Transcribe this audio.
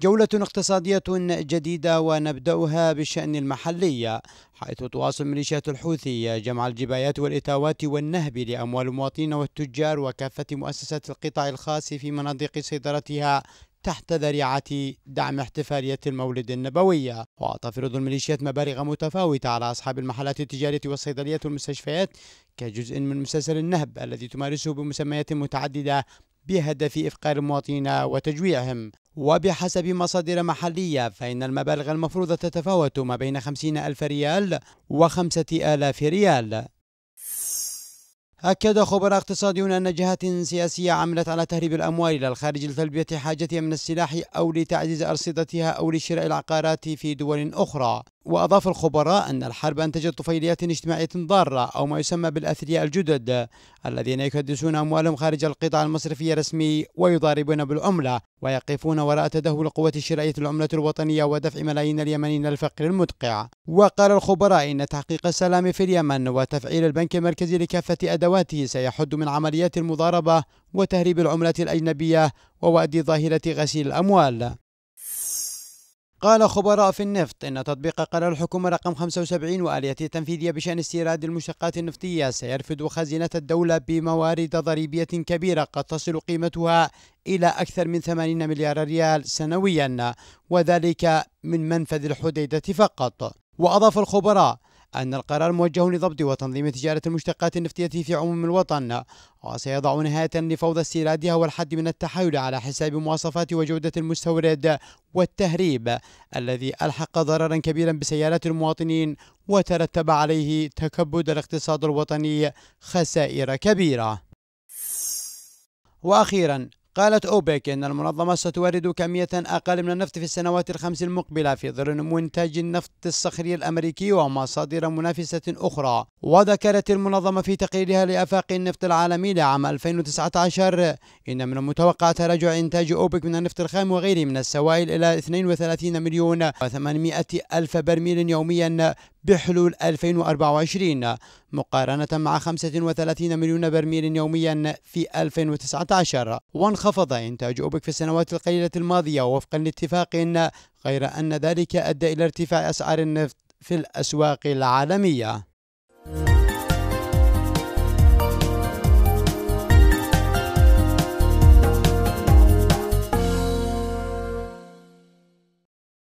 جولة اقتصادية جديدة ونبدأها بالشأن المحلي حيث تواصل ميليشيات الحوثي جمع الجبايات والإتاوات والنهب لأموال المواطنين والتجار وكافة مؤسسات القطاع الخاص في مناطق سيطرتها تحت ذريعة دعم احتفالية المولد النبوي وتفرض الميليشيات مبالغ متفاوتة على أصحاب المحلات التجارية والصيدليات والمستشفيات كجزء من مسلسل النهب الذي تمارسه بمسميات متعددة بهدف إفقار المواطنين وتجويعهم وبحسب مصادر محلية فإن المبالغ المفروضة تتفاوت ما بين 50 ألف ريال 5 آلاف ريال أكد خبراء اقتصاديون أن جهات سياسية عملت على تهريب الأموال إلى الخارج لتلبية حاجتها من السلاح أو لتعزيز أرصدتها أو لشراء العقارات في دول أخرى وأضاف الخبراء أن الحرب أنتجت طفيليات اجتماعية ضارة أو ما يسمى بالأثرياء الجدد الذين يكدسون أموالهم خارج القطاع المصرفي الرسمي ويضاربون بالعملة ويقفون وراء تدهور القوة الشرائية العملة الوطنية ودفع ملايين اليمنيين الفقر المدقع وقال الخبراء إن تحقيق السلام في اليمن وتفعيل البنك المركزي لكافة أدواته سيحد من عمليات المضاربة وتهريب العملات الأجنبية ووأدي ظاهرة غسيل الأموال قال خبراء في النفط إن تطبيق قرار الحكومة رقم 75 وآليته التنفيذية بشأن استيراد المشتقات النفطية سيرفد خزينة الدولة بموارد ضريبية كبيرة قد تصل قيمتها إلى أكثر من 80 مليار ريال سنويا وذلك من منفذ الحديدة فقط وأضاف الخبراء أن القرار موجه لضبط وتنظيم تجارة المشتقات النفطية في عموم الوطن وسيضع نهاية لفوضى استيرادها والحد من التحايل على حساب مواصفات وجودة المستورد والتهريب الذي ألحق ضررا كبيرا بسيارات المواطنين وترتب عليه تكبد الاقتصاد الوطني خسائر كبيرة وأخيرا قالت أوبك أن المنظمة ستورد كمية أقل من النفط في السنوات الخمس المقبلة في ظل نمو إنتاج النفط الصخري الأمريكي ومصادر منافسة أخرى وذكرت المنظمة في تقريرها لأفاق النفط العالمي لعام 2019 إن من المتوقع تراجع إنتاج أوبك من النفط الخام وغيره من السوائل إلى 32 مليون و800 ألف برميل يوميا بحلول 2024 مقارنة مع 35 مليون برميل يوميا في 2019 وانخفض إنتاج أوبك في السنوات القليلة الماضية وفقا لاتفاق غير أن ذلك أدى إلى ارتفاع أسعار النفط في الأسواق العالمية